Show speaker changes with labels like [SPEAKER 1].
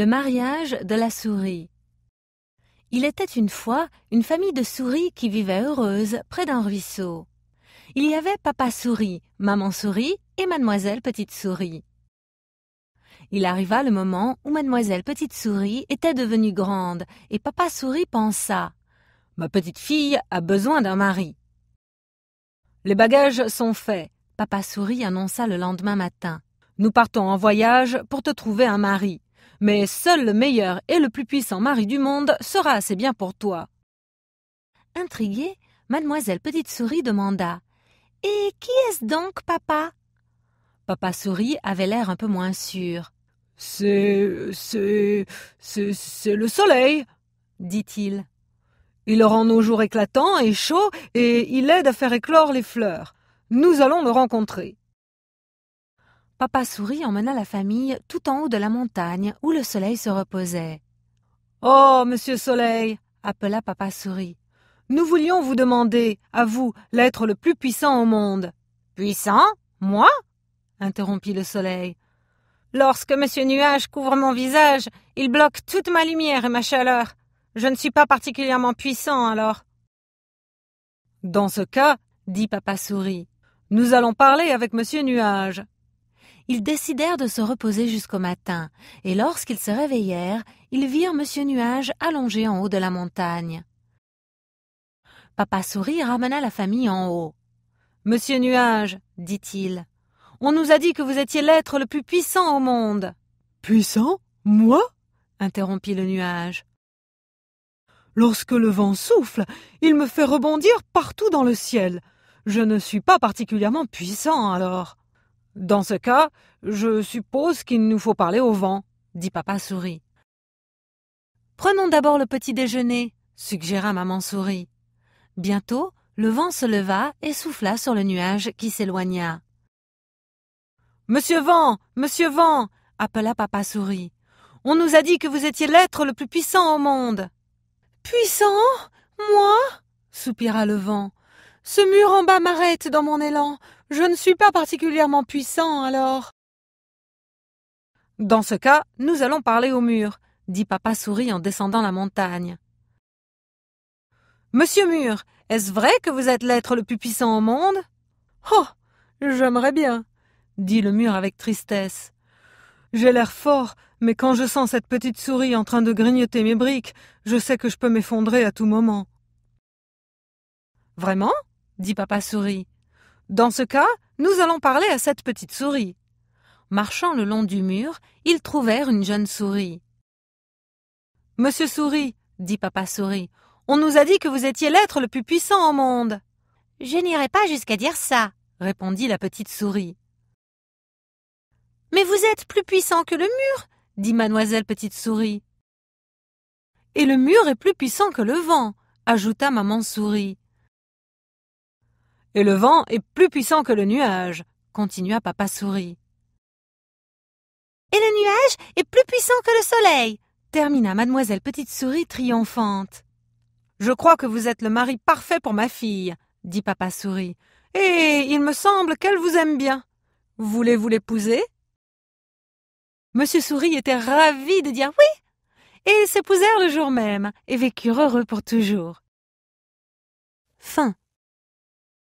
[SPEAKER 1] Le mariage de la souris. Il était une fois une famille de souris qui vivait heureuse près d'un ruisseau. Il y avait papa souris, maman souris et mademoiselle petite souris. Il arriva le moment où mademoiselle petite souris était devenue grande et papa souris pensa Ma petite fille a besoin d'un mari. Les bagages sont faits, papa souris annonça le lendemain matin. Nous partons en voyage pour te trouver un mari mais seul le meilleur et le plus puissant mari du monde sera assez bien pour toi. Intriguée, mademoiselle Petite Souris demanda Et qui est-ce donc, papa Papa Souris avait l'air un peu moins sûr. C'est. c'est. c'est. c'est le soleil, dit-il. Il rend nos jours éclatants et chauds et il aide à faire éclore les fleurs. Nous allons le rencontrer. Papa Souris emmena la famille tout en haut de la montagne où le soleil se reposait. Oh, monsieur Soleil appela Papa Souris. Nous voulions vous demander, à vous, l'être le plus puissant au monde. Puissant Moi interrompit le soleil. Lorsque monsieur Nuage couvre mon visage, il bloque toute ma lumière et ma chaleur. Je ne suis pas particulièrement puissant alors. Dans ce cas, dit Papa Souris, nous allons parler avec monsieur Nuage ils décidèrent de se reposer jusqu'au matin, et lorsqu'ils se réveillèrent, ils virent Monsieur Nuage allongé en haut de la montagne. Papa Souris ramena la famille en haut. Monsieur Nuage, dit-il, on nous a dit que vous étiez l'être le plus puissant au monde. Puissant Moi interrompit le nuage. Lorsque le vent souffle, il me fait rebondir partout dans le ciel. Je ne suis pas particulièrement puissant alors. Dans ce cas, je suppose qu'il nous faut parler au vent, dit papa souris. Prenons d'abord le petit déjeuner, suggéra maman souris. Bientôt, le vent se leva et souffla sur le nuage qui s'éloigna. Monsieur Vent, Monsieur Vent, appela papa souris. On nous a dit que vous étiez l'être le plus puissant au monde. Puissant Moi soupira le vent. Ce mur en bas m'arrête dans mon élan. Je ne suis pas particulièrement puissant alors. Dans ce cas, nous allons parler au mur, dit papa souris en descendant la montagne. Monsieur Mur, est-ce vrai que vous êtes l'être le plus puissant au monde Oh J'aimerais bien, dit le mur avec tristesse. J'ai l'air fort, mais quand je sens cette petite souris en train de grignoter mes briques, je sais que je peux m'effondrer à tout moment. Vraiment dit papa souris. Dans ce cas, nous allons parler à cette petite souris. Marchant le long du mur, ils trouvèrent une jeune souris. Monsieur Souris, dit papa Souris, on nous a dit que vous étiez l'être le plus puissant au monde. Je n'irai pas jusqu'à dire ça, répondit la petite souris. Mais vous êtes plus puissant que le mur, dit mademoiselle petite souris. Et le mur est plus puissant que le vent, ajouta maman souris. Et le vent est plus puissant que le nuage, continua Papa Souris. Et le nuage est plus puissant que le soleil, termina Mademoiselle Petite Souris triomphante. Je crois que vous êtes le mari parfait pour ma fille, dit Papa Souris, et il me semble qu'elle vous aime bien. Voulez-vous l'épouser Monsieur Souris était ravi de dire oui, et ils s'épousèrent le jour même et vécurent heureux pour toujours. Fin.